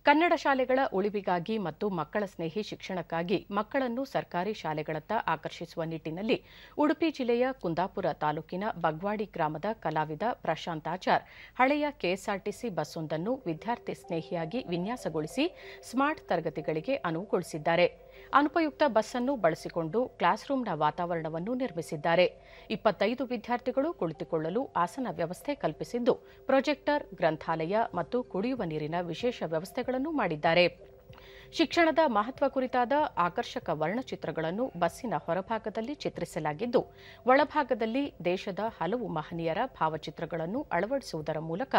[SPEAKER 1] ಕನ್ನಡ ಶಾಲೆಗಳ ಉಳಿವಿಗಾಗಿ ಮತ್ತು ಮಕ್ಕಳ ಸ್ನೇಹಿ ಶಿಕ್ಷಣಕ್ಕಾಗಿ ಮಕ್ಕಳನ್ನು ಸರ್ಕಾರಿ ಶಾಲೆಗಳತ್ತ ಆಕರ್ಷಿಸುವ ನಿಟ್ಟಿನಲ್ಲಿ ಉಡುಪಿ ಜಿಲ್ಲೆಯ ಕುಂದಾಪುರ ತಾಲೂಕಿನ ಬಗ್ವಾಡಿ ಗ್ರಾಮದ ಕಲಾವಿದ ಪ್ರಶಾಂತ್ ಆಚಾರ್ ಹಳೆಯ ಕೆಎಸ್ಆರ್ಟಿಸಿ ಬಸ್ಸೊಂದನ್ನು ವಿದ್ಯಾರ್ಥಿ ಸ್ನೇಹಿಯಾಗಿ ವಿನ್ಯಾಸಗೊಳಿಸಿ ಸ್ಮಾರ್ಟ್ ತರಗತಿಗಳಿಗೆ ಅನುವುಗೊಳಿಸಿದ್ದಾರೆ ಅನುಪಯುಕ್ತ ಬಸ್ಸನ್ನು ಬಳಸಿಕೊಂಡು ಕ್ಲಾಸ್ ರೂಮ್ನ ವಾತಾವರಣವನ್ನು ನಿರ್ಮಿಸಿದ್ದಾರೆ ಇಪ್ಪತ್ತೈದು ವಿದ್ಯಾರ್ಥಿಗಳು ಕುಳಿತುಕೊಳ್ಳಲು ಆಸನ ವ್ಯವಸ್ಥೆ ಕಲ್ಪಿಸಿದ್ದು ಪ್ರೊಜೆಕ್ಟರ್ ಗ್ರಂಥಾಲಯ ಮತ್ತು ಕುಡಿಯುವ ನೀರಿನ ವಿಶೇಷ ವ್ಯವಸ್ಥೆಗಳನ್ನು ಮಾಡಿದ್ದಾರೆ ಶಿಕ್ಷಣದ ಮಹತ್ವ ಕುರಿತಾದ ಆಕರ್ಷಕ ವರ್ಣಚಿತ್ರಗಳನ್ನು ಬಸ್ಸಿನ ಹೊರಭಾಗದಲ್ಲಿ ಚಿತ್ರಿಸಲಾಗಿದ್ದು ಒಳಭಾಗದಲ್ಲಿ ದೇಶದ ಹಲವು ಮಹನೀಯರ ಭಾವಚಿತ್ರಗಳನ್ನು ಅಳವಡಿಸುವುದರ ಮೂಲಕ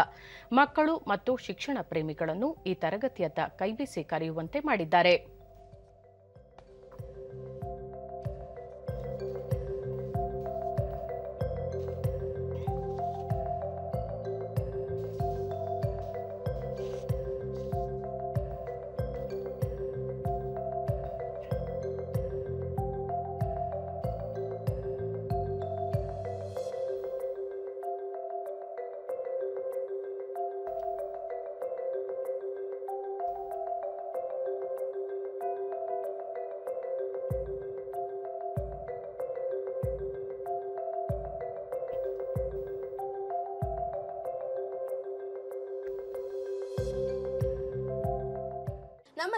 [SPEAKER 1] ಮಕ್ಕಳು ಮತ್ತು ಶಿಕ್ಷಣ ಪ್ರೇಮಿಗಳನ್ನು ಈ ತರಗತಿಯತ್ತ ಕೈಬೀಸಿ ಕರೆಯುವಂತೆ ಮಾಡಿದ್ದಾರೆ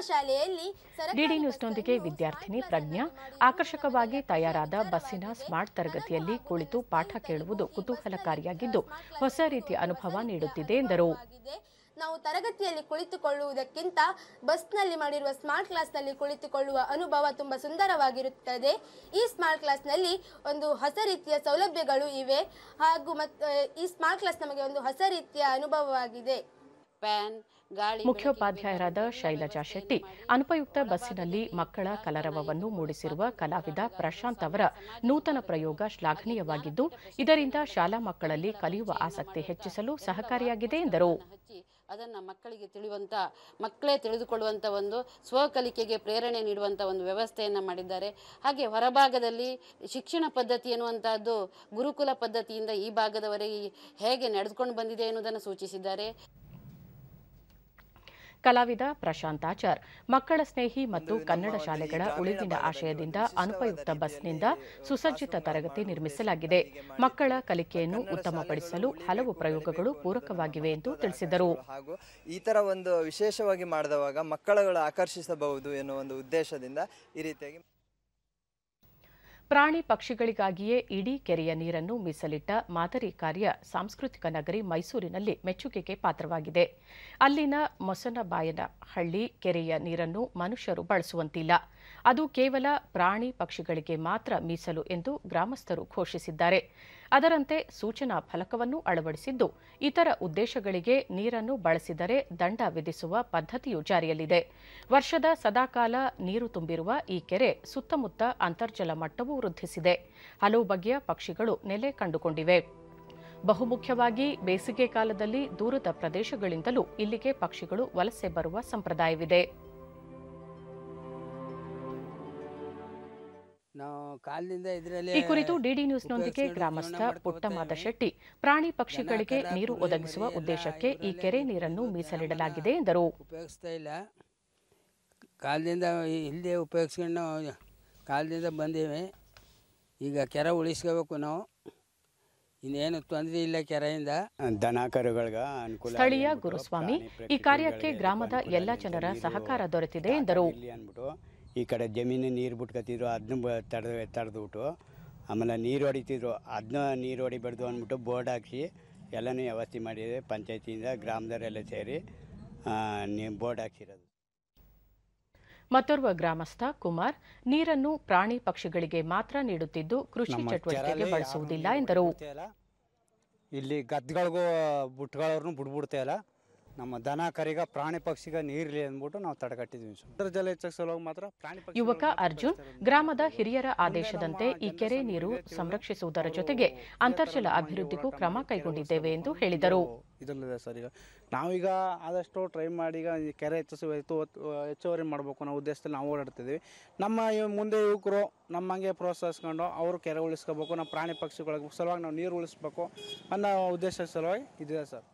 [SPEAKER 1] ಶಾಲೆಯಲ್ಲಿ ಡಿಡಿ ನ್ಯೂಸ್ನೊಂದಿಗೆ ವಿದ್ಯಾರ್ಥಿನಿ ಪ್ರಜ್ಞಾ ಆಕರ್ಷಕವಾಗಿ ತಯಾರಾದ ಬಸ್ಸಿನ ಸ್ಮಾರ್ಟ್ ತರಗತಿಯಲ್ಲಿ ಕುಳಿತು ಪಾಠ ಕೇಳುವುದು ಕುತೂಹಲಕಾರಿಯಾಗಿದ್ದು ಹೊಸ ರೀತಿಯ ಅನುಭವ ನೀಡುತ್ತಿದೆ ಎಂದರು
[SPEAKER 3] ನಾವು ತರಗತಿಯಲ್ಲಿ ಕುಳಿತುಕೊಳ್ಳುವುದಕ್ಕಿಂತ ಬಸ್ನಲ್ಲಿ ಮಾಡಿರುವ ಸ್ಮಾರ್ಟ್ ಕ್ಲಾಸ್ನಲ್ಲಿ ಕುಳಿತುಕೊಳ್ಳುವ ಅನುಭವ ತುಂಬ ಸುಂದರವಾಗಿರುತ್ತದೆ ಈ ಸ್ಮಾರ್ಟ್ ಕ್ಲಾಸ್ನಲ್ಲಿ ಒಂದು ಹೊಸ ರೀತಿಯ ಸೌಲಭ್ಯಗಳು ಇವೆ ಹಾಗೂ ಮತ್ತು ಈ ಸ್ಮಾರ್ಟ್ ಕ್ಲಾಸ್ ನಮಗೆ ಒಂದು ಹೊಸ ರೀತಿಯ ಅನುಭವವಾಗಿದೆ ಗಾಳಿ
[SPEAKER 1] ಮುಖ್ಯೋಪಾಧ್ಯಾಯರಾದ ಶೈಲಜಾ ಶೆಟ್ಟಿ ಅನುಪಯುಕ್ತ ಬಸ್ಸಿನಲ್ಲಿ ಮಕ್ಕಳ ಕಲರವವನ್ನು ಮೂಡಿಸಿರುವ ಕಲಾವಿದ ಪ್ರಶಾಂತ್ ಅವರ ನೂತನ ಪ್ರಯೋಗ ಶ್ಲಾಘನೀಯವಾಗಿದ್ದು ಇದರಿಂದ ಶಾಲಾ ಮಕ್ಕಳಲ್ಲಿ ಕಲಿಯುವ ಆಸಕ್ತಿ ಹೆಚ್ಚಿಸಲು ಸಹಕಾರಿಯಾಗಿದೆ ಎಂದರು ಅದನ್ನು ಮಕ್ಕಳಿಗೆ ತಿಳಿಯುವಂಥ ಮಕ್ಕಳೇ ತಿಳಿದುಕೊಳ್ಳುವಂಥ ಒಂದು ಸ್ವಕಲಿಕೆಗೆ ಪ್ರೇರಣೆ ನೀಡುವಂಥ ಒಂದು ವ್ಯವಸ್ಥೆಯನ್ನ ಮಾಡಿದ್ದಾರೆ ಹಾಗೆ ಹೊರಭಾಗದಲ್ಲಿ ಶಿಕ್ಷಣ ಪದ್ಧತಿ ಎನ್ನುವಂತಹದ್ದು ಗುರುಕುಲ ಪದ್ಧತಿಯಿಂದ ಈ ಭಾಗದವರೆಗೆ ಹೇಗೆ ನಡೆದುಕೊಂಡು ಬಂದಿದೆ ಎನ್ನುವುದನ್ನು ಸೂಚಿಸಿದ್ದಾರೆ ಕಲಾವಿದ ಆಚಾರ್ ಮಕ್ಕಳ ಸ್ನೇಹಿ ಮತ್ತು ಕನ್ನಡ ಶಾಲೆಗಳ ಉಳಿವಿನ ಆಶಯದಿಂದ ಅನುಪಯುಕ್ತ ಬಸ್ನಿಂದ ಸುಸಜ್ಜಿತ ತರಗತಿ ನಿರ್ಮಿಸಲಾಗಿದೆ ಮಕ್ಕಳ ಕಲಿಕೆಯನ್ನು ಉತ್ತಮಪಡಿಸಲು ಹಲವು ಪ್ರಯೋಗಗಳು ಪೂರಕವಾಗಿವೆ ಎಂದು ತಿಳಿಸಿದರು
[SPEAKER 3] ಹಾಗೂ ಈ ತರ ಒಂದು ವಿಶೇಷವಾಗಿ ಮಾಡಿದವಾಗ ಮಕ್ಕಳಗಳು ಆಕರ್ಷಿಸಬಹುದು ಎನ್ನುವ ಒಂದು ಉದ್ದೇಶದಿಂದ ಈ ರೀತಿಯಾಗಿ
[SPEAKER 1] ಪ್ರಾಣಿ ಪಕ್ಷಿಗಳಿಗಾಗಿಯೇ ಇಡೀ ಕೆರೆಯ ನೀರನ್ನು ಮೀಸಲಿಟ್ಟ ಮಾದರಿ ಕಾರ್ಯ ಸಾಂಸ್ಕೃತಿಕ ನಗರಿ ಮೈಸೂರಿನಲ್ಲಿ ಮೆಚ್ಚುಗೆಗೆ ಪಾತ್ರವಾಗಿದೆ ಅಲ್ಲಿನ ಮೊಸನಬಾಯನ ಹಳ್ಳಿ ಕೆರೆಯ ನೀರನ್ನು ಮನುಷ್ಯರು ಬಳಸುವಂತಿಲ್ಲ ಅದು ಕೇವಲ ಪ್ರಾಣಿ ಪಕ್ಷಿಗಳಿಗೆ ಮಾತ್ರ ಮೀಸಲು ಎಂದು ಗ್ರಾಮಸ್ಥರು ಘೋಷಿಸಿದ್ದಾರೆ ಅದರಂತೆ ಸೂಚನಾ ಫಲಕವನ್ನು ಅಳವಡಿಸಿದ್ದು ಇತರ ಉದ್ದೇಶಗಳಿಗೆ ನೀರನ್ನು ಬಳಸಿದರೆ ದಂಡ ವಿಧಿಸುವ ಪದ್ಧತಿಯು ಜಾರಿಯಲ್ಲಿದೆ ವರ್ಷದ ಸದಾಕಾಲ ನೀರು ತುಂಬಿರುವ ಈ ಕೆರೆ ಸುತ್ತಮುತ್ತ ಅಂತರ್ಜಲ ಮಟ್ಟವೂ ವೃದ್ಧಿಸಿದೆ ಹಲವು ಬಗೆಯ ಪಕ್ಷಿಗಳು ನೆಲೆ ಕಂಡುಕೊಂಡಿವೆ ಬಹುಮುಖ್ಯವಾಗಿ ಬೇಸಿಗೆ ಕಾಲದಲ್ಲಿ ದೂರದ ಪ್ರದೇಶಗಳಿಂದಲೂ ಇಲ್ಲಿಗೆ ಪಕ್ಷಿಗಳು ವಲಸೆ ಬರುವ ಸಂಪ್ರದಾಯವಿದೆ
[SPEAKER 3] ಈ ಕುರಿತು ಡಿಡಿ ನ್ಯೂಸ್ನೊಂದಿಗೆ ಗ್ರಾಮಸ್ಥ
[SPEAKER 1] ಪುಟ್ಟಮಾದ ಶೆಟ್ಟಿ ಪ್ರಾಣಿ ಪಕ್ಷಿಗಳಿಗೆ ನೀರು ಒದಗಿಸುವ ಉದ್ದೇಶಕ್ಕೆ ಈ ಕೆರೆ ನೀರನ್ನು ಮೀಸಲಿಡಲಾಗಿದೆ ಎಂದರು
[SPEAKER 3] ಉಪಯೋಗಿಸ್ತಾ ಇಲ್ಲ ಕಾಲದಿಂದ ಇಲ್ಲದೆ ಉಪಯೋಗಿಸ್ಕೊಂಡು ಕಾಲದಿಂದ ಬಂದೇವೆ ಈಗ ಕೆರೆ ಉಳಿಸ್ಕೋಬೇಕು ನಾವು ಇನ್ನೇನು ತೊಂದರೆ ಇಲ್ಲ ಕೆರೆಯಿಂದ ಅನುಕೂಲ ಸ್ಥಳೀಯ
[SPEAKER 1] ಗುರುಸ್ವಾಮಿ ಈ ಕಾರ್ಯಕ್ಕೆ ಗ್ರಾಮದ ಎಲ್ಲ ಜನರ ಸಹಕಾರ ದೊರೆತಿದೆ ಎಂದರು
[SPEAKER 3] ಈ ಕಡೆ ಜಮೀನು ನೀರು ಬಿಟ್ಕೊತಿದ್ರು ಅದನ್ನ ತಡೆದು ತಡೆದ್ಬಿಟ್ಟು ಆಮೇಲೆ ನೀರು ಹೊಡಿತಿದ್ರು ಅದನ್ನ ನೀರು ಹೊಡಿಬಾರ್ದು ಅಂದ್ಬಿಟ್ಟು ಬೋರ್ಡ್ ಹಾಕಿಸಿ ಎಲ್ಲನೂ ವ್ಯವಸ್ಥೆ ಮಾಡಿದೆ ಪಂಚಾಯತಿಯಿಂದ ಗ್ರಾಮದವರೆಲ್ಲ ಸೇರಿ ನೀವು ಬೋರ್ಡ್ ಹಾಕಿರೋದು
[SPEAKER 1] ಮತ್ತೋರ್ವ ಗ್ರಾಮಸ್ಥ ಕುಮಾರ್ ನೀರನ್ನು ಪ್ರಾಣಿ ಪಕ್ಷಿಗಳಿಗೆ ಮಾತ್ರ ನೀಡುತ್ತಿದ್ದು ಕೃಷಿ ಚಟುವಟಿಕೆಗೆ ಬಳಸುವುದಿಲ್ಲ ಎಂದರು
[SPEAKER 3] ಇಲ್ಲಿ ಗದ್ದೆಗಳಿಗೂ ಬುಟ್ಗಳವ್ರನ್ನೂ ಬಿಡ್ಬಿಡ್ತಾ ಇಲ್ಲ ನಮ್ಮ ದನ ಕರಿಗ ಪ್ರಾಣಿ ಪಕ್ಷಿಗ ನೀರಿಲಿ ಅಂದ್ಬಿಟ್ಟು ನಾವು ತಡೆಗಟ್ಟಿದ್ವಿ
[SPEAKER 1] ಅಂತರ್ಜಲ ಹೆಚ್ಚಿಸಲು ಮಾತ್ರ ಪ್ರಾಣಿ ಯುವಕ ಅರ್ಜುನ್ ಗ್ರಾಮದ ಹಿರಿಯರ ಆದೇಶದಂತೆ ಈ ಕೆರೆ ನೀರು ಸಂರಕ್ಷಿಸುವುದರ ಜೊತೆಗೆ ಅಂತರ್ಜಲ ಅಭಿವೃದ್ಧಿಗೂ ಕ್ರಮ ಕೈಗೊಂಡಿದ್ದೇವೆ ಎಂದು ಹೇಳಿದರು
[SPEAKER 3] ಸರ್ ಈಗ ನಾವೀಗ ಆದಷ್ಟು ಟ್ರೈ ಮಾಡಿ ಈಗ ಕೆರೆ ಹೆಚ್ಚಿಸಬೇಕು ಹೆಚ್ಚುವರಿ ಮಾಡಬೇಕು ಅನ್ನೋ ಉದ್ದೇಶದಲ್ಲಿ ನಾವು ಓಡಾಡ್ತಿದ್ದೀವಿ ನಮ್ಮ ಮುಂದೆ ಯುವಕರು ನಮ್ಮಂಗೆ ಪ್ರೋತ್ಸಾಹಿಸ್ಕೊಂಡು ಅವರು ಕೆರೆ ಉಳಿಸ್ಕೋಬೇಕು ನಮ್ಮ ಪ್ರಾಣಿ ಪಕ್ಷಿಗಳ ಸಲುವಾಗಿ ನಾವು ನೀರು ಉಳಿಸ್ಬೇಕು ಅನ್ನೋ ಉದ್ದೇಶದ ಸಲುವಾಗಿ ಇದೆ ಸರ್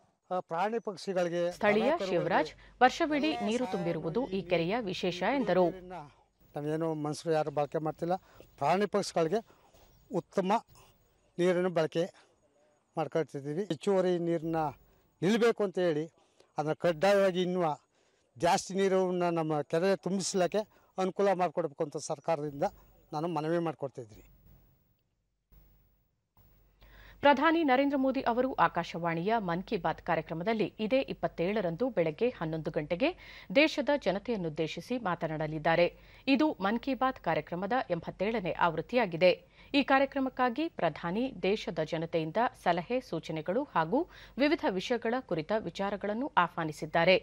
[SPEAKER 1] ಪ್ರಾಣಿ ಪಕ್ಷಿಗಳಿಗೆ ಸ್ಥಳೀಯ ಶಿವರಾಜ್ ವರ್ಷವಿಡೀ ನೀರು ತುಂಬಿರುವುದು ಈ ಕೆರೆಯ ವಿಶೇಷ ಎಂದರು ನಮಗೇನು ಮನಸ್ಸು ಯಾರು ಬಳಕೆ ಮಾಡ್ತಿಲ್ಲ ಪ್ರಾಣಿ ಪಕ್ಷಿಗಳಿಗೆ
[SPEAKER 3] ಉತ್ತಮ ನೀರನ್ನು ಬಳಕೆ ಮಾಡ್ಕೊಳ್ತಿದ್ದೀವಿ ಹೆಚ್ಚುವರಿ ನೀರನ್ನ ನಿಲ್ಲಬೇಕು ಅಂತ ಹೇಳಿ ಅದನ್ನು ಕಡ್ಡಾಯವಾಗಿ ಇನ್ನೂ ಜಾಸ್ತಿ ನೀರನ್ನು ನಮ್ಮ ಕೆರೆ ತುಂಬಿಸ್ಲಿಕ್ಕೆ ಅನುಕೂಲ ಮಾಡಿಕೊಡ್ಬೇಕು ಅಂತ ಸರ್ಕಾರದಿಂದ ನಾನು ಮನವಿ ಮಾಡಿಕೊಡ್ತಿದ್ದೀನಿ
[SPEAKER 1] ಪ್ರಧಾನಿ ನರೇಂದ್ರ ಮೋದಿ ಅವರು ಆಕಾಶವಾಣಿಯ ಮನ್ ಕಿ ಬಾತ್ ಕಾರ್ಯಕ್ರಮದಲ್ಲಿ ಇದೇ ಇಪ್ಪತ್ತೇಳರಂದು ಬೆಳಗ್ಗೆ ಹನ್ನೊಂದು ಗಂಟೆಗೆ ದೇಶದ ಜನತೆಯನ್ನುದ್ದೇಶಿಸಿ ಮಾತನಾಡಲಿದ್ದಾರೆ ಇದು ಮನ್ ಕಿ ಬಾತ್ ಕಾರ್ಯಕ್ರಮದ ಎಂಬತ್ತೇಳನೇ ಆವೃತ್ತಿಯಾಗಿದೆ ಈ ಕಾರ್ಯಕ್ರಮಕ್ಕಾಗಿ ಪ್ರಧಾನಿ ದೇಶದ ಜನತೆಯಿಂದ ಸಲಹೆ ಸೂಚನೆಗಳು ಹಾಗೂ ವಿವಿಧ ವಿಷಯಗಳ ಕುರಿತ ವಿಚಾರಗಳನ್ನು ಆಹ್ವಾನಿಸಿದ್ದಾರೆ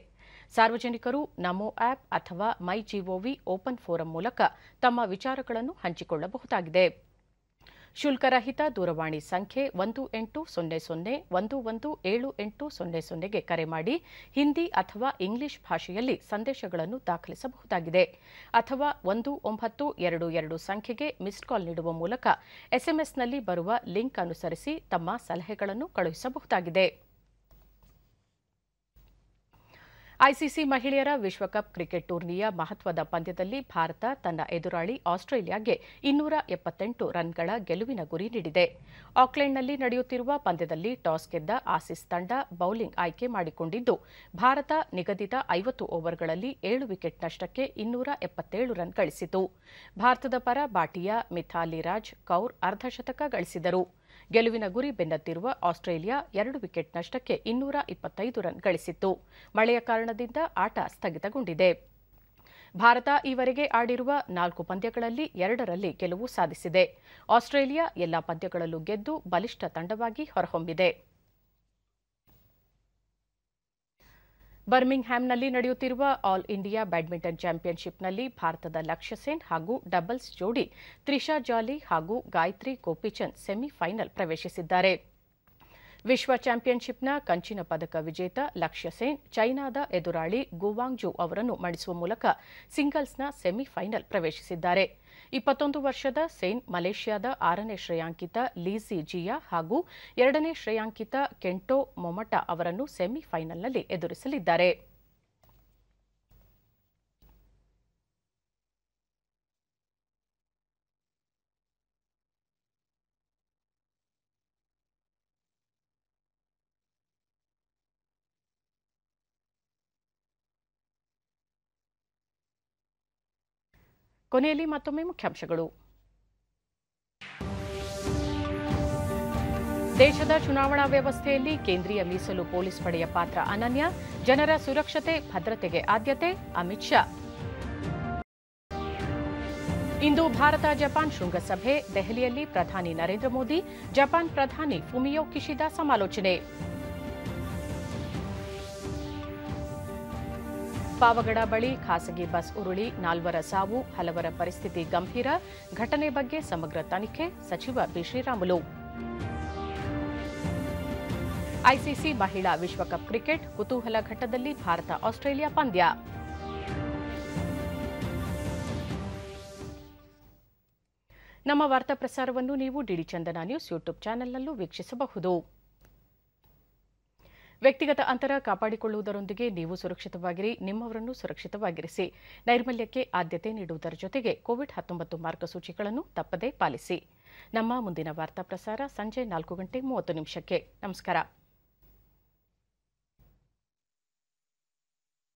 [SPEAKER 1] ಸಾರ್ವಜನಿಕರು ನಮೋ ಆಪ್ ಅಥವಾ ಮೈ ಜಿಒವಿ ಓಪನ್ ಫೋರಂ ಮೂಲಕ ತಮ್ಮ ವಿಚಾರಗಳನ್ನು ಹಂಚಿಕೊಳ್ಳಬಹುದಾಗಿದೆ ಶುಲ್ಕರಹಿತ ದೂರವಾಣಿ ಸಂಖ್ಯೆ ಒಂದು ಎಂಟು ಸೊನ್ನೆ ಸೊನ್ನೆ ಒಂದು ಒಂದು ಏಳು ಎಂಟು ಸೊನ್ನೆ ಸೊನ್ನೆಗೆ ಕರೆ ಮಾಡಿ ಹಿಂದಿ ಅಥವಾ ಇಂಗ್ಲಿಷ್ ಭಾಷೆಯಲ್ಲಿ ಸಂದೇಶಗಳನ್ನು ದಾಖಲಿಸಬಹುದಾಗಿದೆ ಅಥವಾ ಒಂದು ಒಂಬತ್ತು ಎರಡು ಎರಡು ಸಂಖ್ಯೆಗೆ ಮಿಸ್ಡ್ ಕಾಲ್ ನೀಡುವ ಮೂಲಕ ಎಸ್ಎಂಎಸ್ನಲ್ಲಿ ಬರುವ ಲಿಂಕ್ ಅನುಸರಿಸಿ ತಮ್ಮ ಸಲಹೆಗಳನ್ನು ಕಳುಹಿಸಬಹುದಾಗಿದೆ ಐಸಿಸಿ ಮಹಿಳೆಯರ ವಿಶ್ವಕಪ್ ಕ್ರಿಕೆಟ್ ಟೂರ್ನಿಯ ಮಹತ್ವದ ಪಂದ್ಯದಲ್ಲಿ ಭಾರತ ತನ್ನ ಎದುರಾಳಿ ಆಸ್ಟ್ರೇಲಿಯಾಗೆ ಇನ್ನೂರ ಎಪ್ಪತ್ತೆಂಟು ರನ್ಗಳ ಗೆಲುವಿನ ಗುರಿ ನೀಡಿದೆ ಆಕ್ಲೆಂಡ್ನಲ್ಲಿ ನಡೆಯುತ್ತಿರುವ ಪಂದ್ಯದಲ್ಲಿ ಟಾಸ್ ಗೆದ್ದ ಆಸಿಸ್ ತಂಡ ಬೌಲಿಂಗ್ ಆಯ್ಕೆ ಮಾಡಿಕೊಂಡಿದ್ದು ಭಾರತ ನಿಗದಿತ ಐವತ್ತು ಓವರ್ಗಳಲ್ಲಿ ಏಳು ವಿಕೆಟ್ ನಷ್ಟಕ್ಕೆ ಇನ್ನೂರ ಎಪ್ಪತ್ತೇಳು ರನ್ ಗಳಿಸಿತು ಭಾರತದ ಪರ ಬಾಟಿಯಾ ಮಿಥಾಲಿ ರಾಜ್ ಕೌರ್ ಅರ್ಧಶತಕ ಗಳಿಸಿದರು ಗೆಲುವಿನ ಗುರಿ ಬೆನ್ನತ್ತಿರುವ ಆಸ್ಟ್ರೇಲಿಯಾ ಎರಡು ವಿಕೆಟ್ ನಷ್ಟಕ್ಕೆ ಇನ್ನೂರ ಇಪ್ಪತ್ತೈದು ರನ್ ಗಳಿಸಿತ್ತು ಮಳೆಯ ಕಾರಣದಿಂದ ಆಟ ಸ್ಥಗಿತಗೊಂಡಿದೆ ಭಾರತ ಈವರೆಗೆ ಆಡಿರುವ ನಾಲ್ಕು ಪಂದ್ಯಗಳಲ್ಲಿ ಎರಡರಲ್ಲಿ ಗೆಲುವು ಸಾಧಿಸಿದೆ ಆಸ್ಟ್ರೇಲಿಯಾ ಎಲ್ಲಾ ಪಂದ್ಯಗಳಲ್ಲೂ ಗೆದ್ದು ಬಲಿಷ್ಠ ತಂಡವಾಗಿ ಹೊರಹೊಮ್ಮಿದೆ ಬರ್ಮಿಂಗ್ಹ್ಯಾಮ್ನಲ್ಲಿ ನಡೆಯುತ್ತಿರುವ ಆಲ್ ಇಂಡಿಯಾ ಬ್ಯಾಡ್ಮಿಂಟನ್ ಚಾಂಪಿಯನ್ಶಿಪ್ನಲ್ಲಿ ಭಾರತದ ಲಕ್ಷ್ಯ ಸೇನ್ ಹಾಗೂ ಡಬಲ್ಸ್ ಜೋಡಿ ತ್ರಿಷಾ ಜಾಲಿ ಹಾಗೂ ಗಾಯತ್ರಿ ಗೋಪಿಚಂದ್ ಸೆಮಿಫೈನಲ್ ಪ್ರವೇಶಿಸಿದ್ದಾರೆ ವಿಶ್ವ ಚಾಂಪಿಯನ್ಶಿಪ್ನ ಕಂಚಿನ ಪದಕ ವಿಜೇತ ಲಕ್ಷ್ಯ ಸೇನ್ ಚೈನಾದ ಎದುರಾಳಿ ಗುವಾಂಗ್ಜು ಅವರನ್ನು ಮಣಿಸುವ ಮೂಲಕ ಸಿಂಗಲ್ಸ್ನ ಸೆಮಿಫೈನಲ್ ಪ್ರವೇಶಿಸಿದ್ದಾರೆ ಇಪ್ಪತ್ತೊಂದು ವರ್ಷದ ಸೇನ್ ಮಲೇಷ್ಯಾದ ಆರನೇ ಶ್ರೇಯಾಂಕಿತ ಲೀಸಿ ಜಿಯಾ ಹಾಗೂ ಎರಡನೇ ಶ್ರೇಯಾಂಕಿತ ಕೆಂಟೋ ಮೊಮಟಾ ಅವರನ್ನು ಸೆಮಿಫೈನಲ್ನಲ್ಲಿ ಎದುರಿಸಲಿದ್ದಾರೆ ಕೊನೆಯಲ್ಲಿ ಮತ್ತೊಮ್ಮೆ ಮುಖ್ಯಾಂಶಗಳು ದೇಶದ ಚುನಾವಣಾ ವ್ಯವಸ್ಥೆಯಲ್ಲಿ ಕೇಂದ್ರೀಯ ಮೀಸಲು ಪೊಲೀಸ್ ಪಡೆಯ ಪಾತ್ರ ಅನನ್ಯ ಜನರ ಸುರಕ್ಷತೆ ಭದ್ರತೆಗೆ ಆದ್ಯತೆ ಅಮಿತ್ ಶಾ ಇಂದು ಭಾರತ ಜಪಾನ್ ಶೃಂಗಸಭೆ ದೆಹಲಿಯಲ್ಲಿ ಪ್ರಧಾನಿ ನರೇಂದ್ರ ಮೋದಿ ಜಪಾನ್ ಪ್ರಧಾನಿ ಫುಮಿಯೋ ಕಿಶಿದ ಸಮಾಲೋಚನೆ ಪಾವಗಡ ಬಳಿ ಖಾಸಗಿ ಬಸ್ ಉರುಳಿ ನಾಲ್ವರ ಸಾವು ಹಲವರ ಪರಿಸ್ಥಿತಿ ಗಂಭೀರ ಘಟನೆ ಬಗ್ಗೆ ಸಮಗ್ರ ತನಿಖೆ ಸಚಿವ ಬಿಶ್ರೀರಾಮುಲು ಐಸಿಸಿ ಮಹಿಳಾ ವಿಶ್ವಕಪ್ ಕ್ರಿಕೆಟ್ ಕುತೂಹಲ ಘಟ್ಟದಲ್ಲಿ ಭಾರತ ಆಸ್ಟ್ರೇಲಿಯಾ ಪಂದ್ಯ ನಮ್ಮ ವಾರ್ತಾ ಪ್ರಸಾರವನ್ನು ನೀವು ಡಿಡಿ ಚಂದನ ನ್ಯೂಸ್ ಯೂಟ್ಯೂಬ್ ಚಾನೆಲ್ನಲ್ಲೂ ವೀಕ್ಷಿಸಬಹುದು ವ್ಯಕ್ತಿಗತ ಅಂತರ ಕಾಪಾಡಿಕೊಳ್ಳುವುದರೊಂದಿಗೆ ನೀವು ಸುರಕ್ಷಿತವಾಗಿರಿ ನಿಮ್ಮವರನ್ನು ಸುರಕ್ಷಿತವಾಗಿರಿಸಿ ನೈರ್ಮಲ್ಯಕ್ಕೆ ಆದ್ಯತೆ ನೀಡುವುದರ ಜೊತೆಗೆ ಕೋವಿಡ್ ಹತ್ತೊಂಬತ್ತು ಮಾರ್ಗಸೂಚಿಗಳನ್ನು ತಪ್ಪದೇ ಪಾಲಿಸಿ ನಮ್ಮ ಮುಂದಿನ ವಾರ್ತಾ ಪ್ರಸಾರ ಸಂಜೆ ನಾಲ್ಕು ಗಂಟೆ ಮೂವತ್ತು ನಿಮಿಷಕ್ಕೆ ನಮಸ್ಕಾರ